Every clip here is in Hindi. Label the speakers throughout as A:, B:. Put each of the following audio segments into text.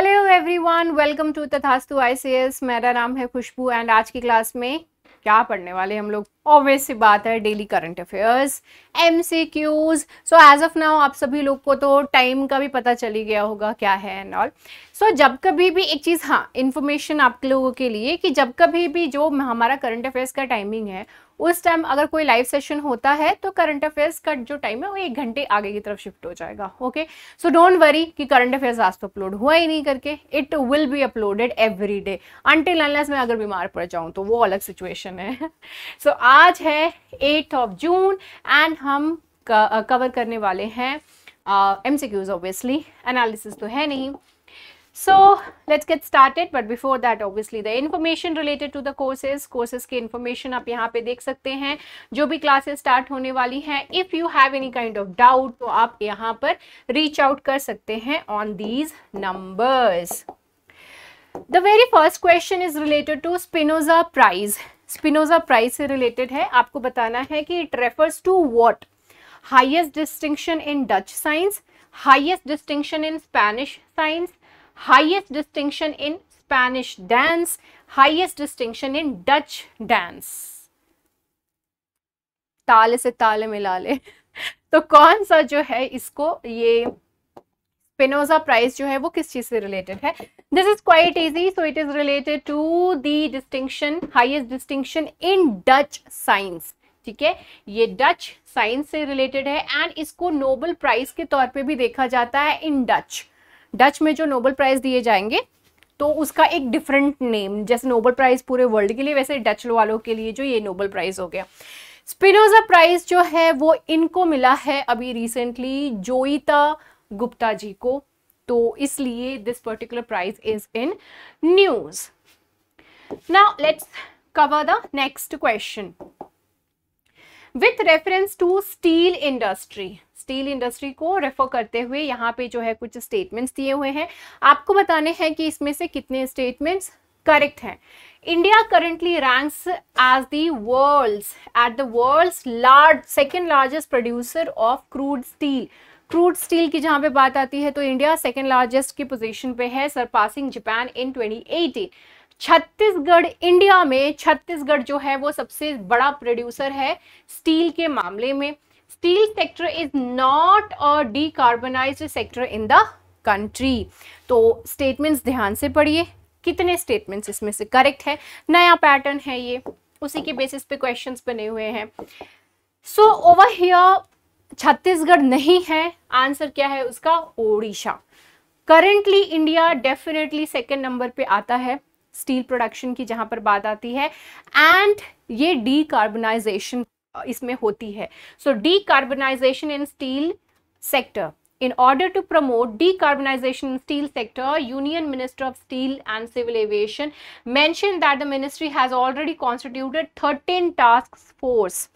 A: Hello everyone welcome to Tathastu ICS मेरा नाम है खुशबू एंड आज की क्लास में क्या पढ़ने वाले हम लोग ऑब्वियस सी बात है daily current affairs M C Qs so as of now आप सभी लोग को तो टाइम का भी पता चली गया होगा क्या है एंड ऑल सो जब कभी भी एक चीज़ हाँ इन्फॉर्मेशन आप लोगों के लिए कि जब कभी भी जो हमारा करंट अफेयर्स का टाइमिंग है उस टाइम अगर कोई लाइव सेशन होता है तो करंट अफेयर्स का जो टाइम है वो एक घंटे आगे की तरफ शिफ्ट हो जाएगा ओके सो डोंट वरी कि करंट अफेयर्स आज तो अपलोड हुआ ही नहीं करके it will be uploaded every day until unless मैं अगर बीमार पड़ जाऊँ तो वो अलग सिचुएशन है सो so, आज है एट ऑफ जून एंड हम कवर करने वाले हैं M C Qs obviously analysis तो है नहीं So let's get started but before that obviously the information related to the courses courses के information aap yahan pe dekh sakte hain jo bhi classes start hone wali hain if you have any kind of doubt to aap yahan par reach out kar sakte hain on these numbers. The very first question is related to Spinoza prize. spinoza prize se related hai aapko batana hai ki it refers to what highest distinction in dutch science highest distinction in spanish science highest distinction in Spanish dance, highest distinction in Dutch dance. ताले से ताले मिला ले तो कौन सा जो है इसको ये स्पिनोजा प्राइज जो है वो किस चीज से रिलेटेड है this is quite easy so it is related to the distinction highest distinction in Dutch science ठीक है ये डच साइंस से रिलेटेड है एंड इसको नोबल प्राइज के तौर पे भी देखा जाता है इन डच डच में जो नोबल प्राइज़ दिए जाएंगे तो उसका एक डिफरेंट नेम जैसे नोबल प्राइज़ पूरे वर्ल्ड के लिए वैसे डच वालों के लिए जो ये नोबल प्राइज़ हो गया स्पिनोजा प्राइज़ जो है वो इनको मिला है अभी रिसेंटली जोईता गुप्ता जी को तो इसलिए this particular prize is in news ना let's cover the next question with reference to steel industry steel industry को रेफर करते हुए यहाँ पे जो है कुछ स्टेटमेंट्स दिए हुए हैं आपको बताने हैं कि इसमें से कितने स्टेटमेंट्स करेक्ट हैं India currently ranks as the world's at the world's large second largest producer of crude steel crude steel की जहाँ पे बात आती है तो इंडिया सेकेंड लार्जेस्ट की पोजिशन पे है surpassing Japan in 2018 Chhattisgarh India में छत्तीसगढ़ जो है वो सबसे बड़ा प्रोड्यूसर है स्टील के मामले में steel sector is not a decarbonise sector in the country तो स्टेटमेंट्स ध्यान से पढ़िए कितने स्टेटमेंट्स इसमें से करेक्ट है नया पैटर्न है ये उसी के बेसिस पे क्वेश्चन बने हुए हैं सो ओवर हियर छत्तीसगढ़ नहीं है आंसर क्या है उसका Odisha currently India definitely second number पे आता है स्टील प्रोडक्शन की जहां पर बात आती है एंड ये डीकार्बोनाइजेशन इसमें होती है so decarbonisation in steel sector in order to promote decarbonisation steel sector union minister of steel and civil aviation mention that the ministry has already constituted thirteen task force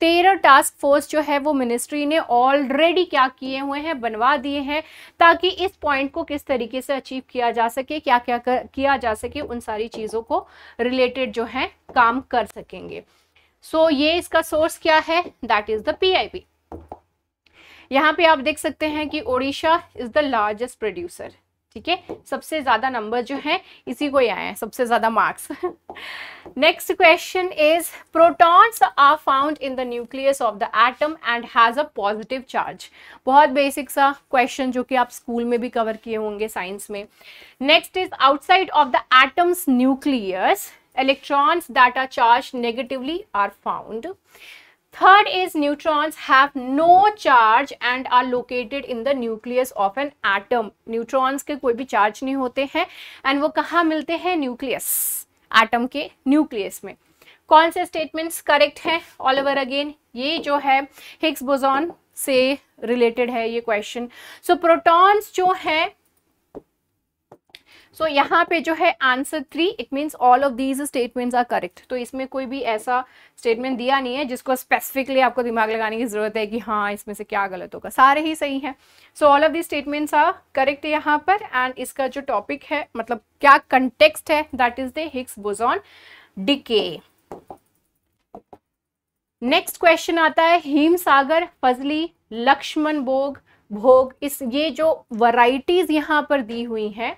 A: तेरह टास्क फोर्स जो है वो मिनिस्ट्री ने ऑलरेडी क्या किए हुए हैं बनवा दिए हैं ताकि इस पॉइंट को किस तरीके से अचीव किया जा सके क्या क्या कर, किया जा सके उन सारी चीजों को रिलेटेड जो है काम कर सकेंगे सो so, ये इसका सोर्स क्या है दैट इज द पी यहाँ पे आप देख सकते हैं कि Odisha is the largest producer ठीक है सबसे ज्यादा नंबर जो है इसी को ही आए हैं सबसे ज्यादा marks next question is protons are found in the nucleus of the atom and has a positive charge बहुत बेसिक सा क्वेश्चन जो कि आप स्कूल में भी कवर किए होंगे साइंस में next is outside of the atoms nucleus electrons that are charged negatively are found. Third is neutrons have no charge and are located in the nucleus of an atom. Neutrons ke koi bhi charge nahi hote hain and wo kahan milte hain nucleus, atom ke nucleus mein कौन से स्टेटमेंट्स करेक्ट हैं? ऑल ओवर अगेन ये जो है Higgs boson से रिलेटेड है ये क्वेश्चन सो प्रोटॉन्स जो हैं सो so, यहाँ पे जो है answer three it means all of these statements are correct तो इसमें कोई भी ऐसा स्टेटमेंट दिया नहीं है जिसको स्पेसिफिकली आपको दिमाग लगाने की ज़रूरत है कि हाँ इसमें से क्या गलत होगा सारे ही सही हैं so all of the statements are correct यहाँ पर एंड इसका जो टॉपिक है मतलब क्या कंटेक्स्ट है that is the Higgs boson decay next question आता है सागर फजली लक्ष्मण भोग भोग इस ये जो वराइटीज यहाँ पर दी हुई हैं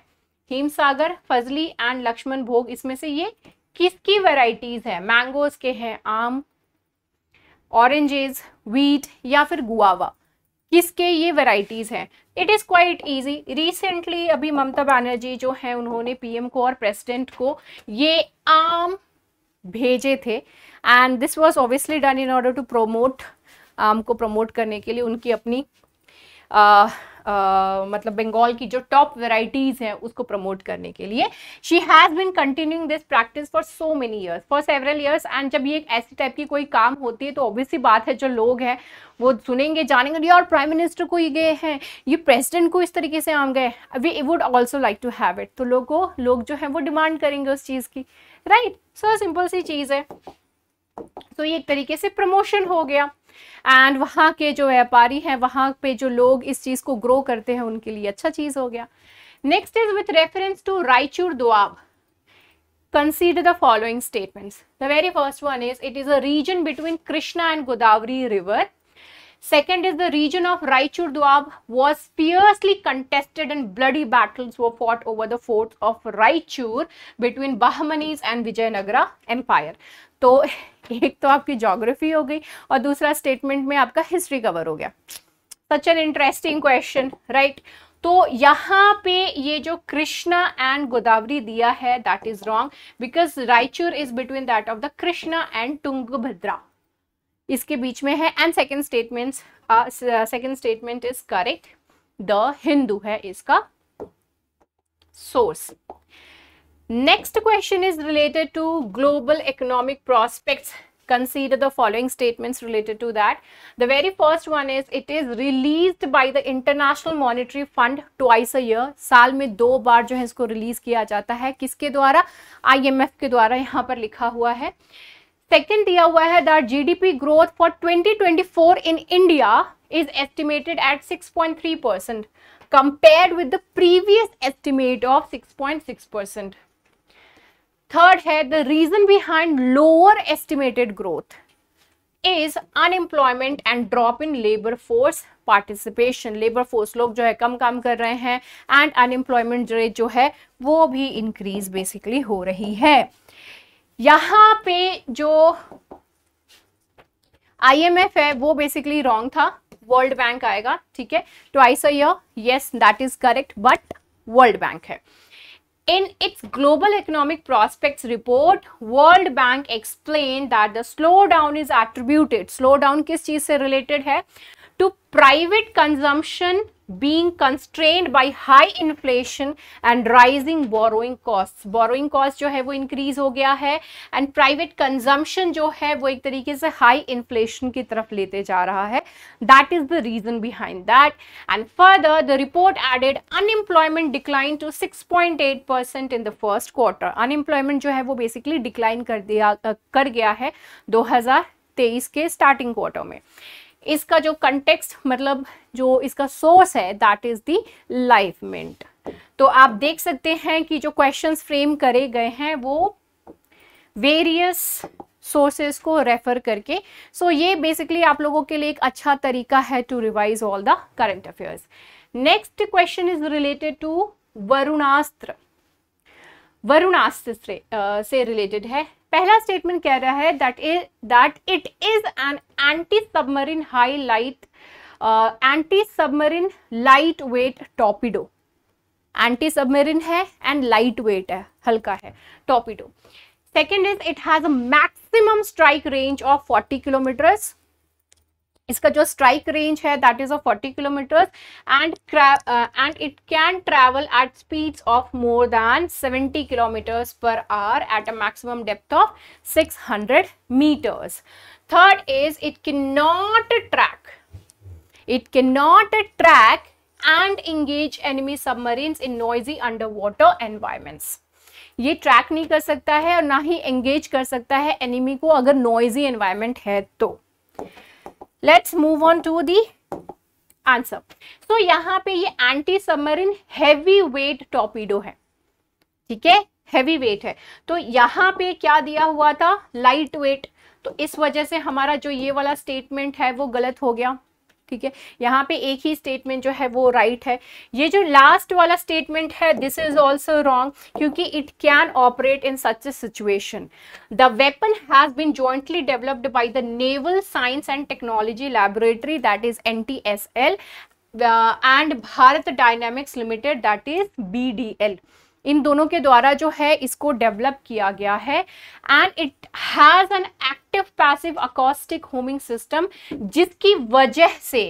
A: हिमसागर फजली एंड लक्ष्मण भोग इसमें से ये किसकी वेराइटीज है मैंगोज के हैं आम ऑरेंजेस व्हीट या फिर गुआवा किसके ये वेराइटीज़ हैं it is quite easy recently अभी ममता बनर्जी जो हैं उन्होंने पीएम को और प्रेसिडेंट को ये आम भेजे थे and this was obviously done in order to promote आम को प्रमोट करने के लिए उनकी अपनी uh, आ, मतलब बंगाल की जो टॉप वेराइटीज़ हैं उसको प्रमोट करने के लिए she has been continuing this practice for so many years for several years and जब ये एक ऐसी टाइप की कोई काम होती है तो ऑब्वियसली बात है जो लोग हैं वो सुनेंगे जानेंगे और प्राइम मिनिस्टर को ये गए हैं ये प्रेसिडेंट को इस तरीके से आम गए we would also like to have it तो लोगों लोग जो है वो डिमांड करेंगे उस चीज़ की राइट सो सिंपल सी चीज़ है तो so, ये एक तरीके से प्रमोशन हो गया एंड वहाँ के जो व्यापारी हैं वहाँ पे जो लोग इस चीज़ को ग्रो करते हैं उनके लिए अच्छा चीज़ हो गया next is with reference to Raichur Doab consider the following statements the very first one is it is a region between Krishna and Godavari river second is the region of Raichur Doab was fiercely contested and bloody battles were fought over the fourth of Raichur between Bahmanis and Vijayanagara empire तो एक तो आपकी जोग्राफी हो गई और दूसरा स्टेटमेंट में आपका हिस्ट्री कवर हो गया such an interesting question right तो यहाँ पे ये जो कृष्णा एंड गोदावरी दिया है that is wrong because Raichur is between that of the Krishna and Tungabhadra इसके बीच में है and second statement second statement is correct the Hindu है इसका source Next question is related to global economic prospects. Consider the following statements related to that. The very first one is it is released by the International Monetary Fund twice a year. साल में दो बार जो है इसको रिलीज किया जाता है किसके द्वारा IMF के द्वारा यहाँ पर लिखा हुआ है Second दिया हुआ है that GDP growth for 2024 in India is estimated at 6.3 percent compared with the previous estimate of 6.6 percent third है the reason behind lower estimated growth is unemployment and drop in labour force participation labour force लोग जो है कम काम कर रहे हैं एंड अनएम्प्लॉयमेंट रेट जो है वो भी इंक्रीज बेसिकली हो रही है यहां पे जो आईएमएफ है वो बेसिकली रॉन्ग था वर्ल्ड बैंक आएगा ठीक है twice a yes that is correct but World Bank है In its Global Economic Prospects report, World Bank explained that the slowdown is attributed. Slowdown किस चीज़ से related है? To private consumption being constrained by high inflation and rising borrowing costs borrowing cost जो है वो increase हो गया है and private consumption जो है वो एक तरीके से high inflation की तरफ लेते जा रहा है that is the reason behind that and further the report added unemployment declined to 6.8 percent in the first quarter unemployment जो है वो basically decline कर दिया कर गया है 2023 के starting quarter में इसका जो कंटेक्स्ट मतलब जो इसका सोर्स है that is the Livemint तो आप देख सकते हैं कि जो क्वेश्चंस फ्रेम करे गए हैं वो वेरियस सोर्सेस को रेफर करके सो so ये बेसिकली आप लोगों के लिए एक अच्छा तरीका है to revise all the current affairs next question is related to Varunastra Varunastra से रिलेटेड है पहला स्टेटमेंट कह रहा है that is that it is an anti submarine high light anti submarine light weight torpedo anti submarine है एंड लाइट वेट है हल्का है torpedo second is it has maximum strike range of 40 kilometres इसका जो स्ट्राइक रेंज है that is a 40 kilometre and and it can travel at speeds of more than 70 kilometres per hour at a maximum depth of 600 it can not track it can not track and engage enemy enemy in noisy under underwater environments ये ट्रैक नहीं कर सकता है और ना ही एंगेज कर सकता है एनिमी को अगर नॉइजी एनवायरमेंट है तो let's move on to the answer तो यहाँ पे ये anti submarine heavy weight torpedo है ठीक है हैवी वेट है तो यहाँ पे क्या दिया हुआ था लाइट वेट तो इस वजह से हमारा जो ये वाला स्टेटमेंट है वो गलत हो गया ठीक है यहाँ पे एक ही स्टेटमेंट जो है वो राइट right है ये जो लास्ट वाला स्टेटमेंट है दिस इज ऑल्सो रॉन्ग क्योंकि it can operate in such a situation the weapon has been jointly developed by the Naval Science and Technology Laboratory that is N T S L and Bharat Dynamics Limited that is B D L इन दोनों के द्वारा जो है इसको डेवलप किया गया है and it has an active passive acoustic homing system जिसकी वजह से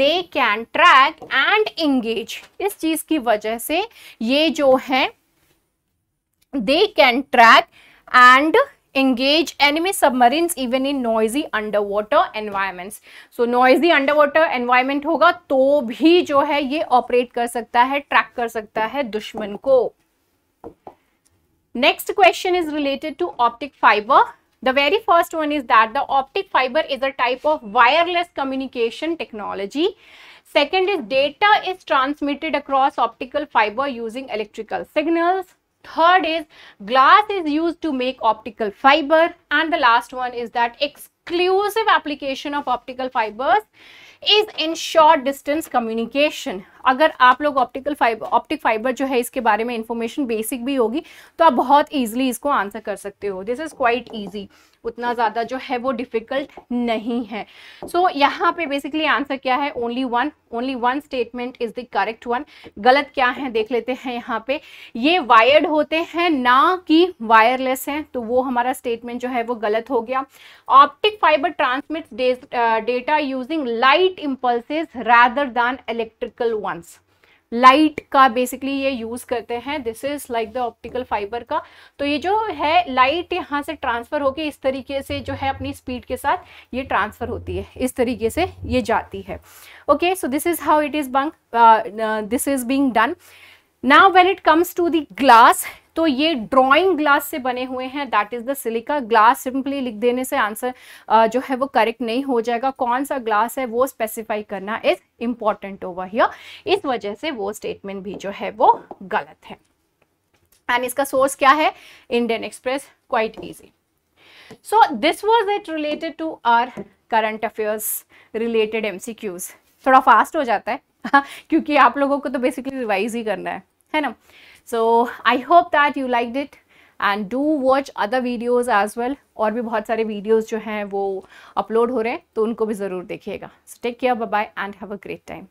A: they can track and engage इस चीज़ की वजह से ये जो है they can track and submarine even in noisy under noisy environment so noisy under underwater environment होगा तो भी जो है ये ऑपरेट कर सकता है ट्रैक कर सकता है दुश्मन को Next question is related to optic fiber. The very first one is that the optic fiber is a type of wireless communication technology. Second is data is transmitted across optical fiber using electrical signals. Third is glass is used to make optical fiber. And the last one is that exclusive application of optical fibres is in short distance communication अगर आप लोग ऑप्टिकल फाइबर ऑप्टिक फाइबर जो है इसके बारे में इंफॉर्मेशन बेसिक भी होगी तो आप बहुत ईजिली इसको आंसर कर सकते हो दिस इज़ क्वाइट ईजी उतना ज़्यादा जो है वो डिफ़िकल्ट नहीं है सो so, यहाँ पे बेसिकली आंसर क्या है only one only one statement is the correct one गलत क्या है देख लेते हैं यहाँ पे ये वायर्ड होते हैं ना कि वायरलेस हैं तो वो हमारा स्टेटमेंट जो है वो गलत हो गया optic fibre transmit data using light impulses rather than electrical ones light का बेसिकली ये यूज़ करते हैं this is like the optical fibre का तो ये जो है लाइट यहाँ से ट्रांसफ़र होके इस तरीके से जो है अपनी स्पीड के साथ ये ट्रांसफ़र होती है इस तरीके से ये जाती है okay so this is how it is being this is being done now when it comes to the glass तो ये ड्राइंग ग्लास से बने हुए हैं that is the silica glass simply लिख देने से आंसर जो है वो करेक्ट नहीं हो जाएगा कौन सा ग्लास है वो स्पेसिफाई करना इज इंपॉर्टेंट ओवर हियर इस वजह से वो स्टेटमेंट भी जो है वो गलत है एंड इसका सोर्स क्या है Indian Express quite easy so this was it related to our current affairs related MCQs थोड़ा फास्ट हो जाता है क्योंकि आप लोगों को तो बेसिकली रिवाइज ही करना है है ना so I hope that you liked it and do watch other videos as well और भी बहुत सारे वीडियोज जो हैं वो अपलोड हो रहे हैं तो उनको भी ज़रूर देखिएगा so take care bye and have a great time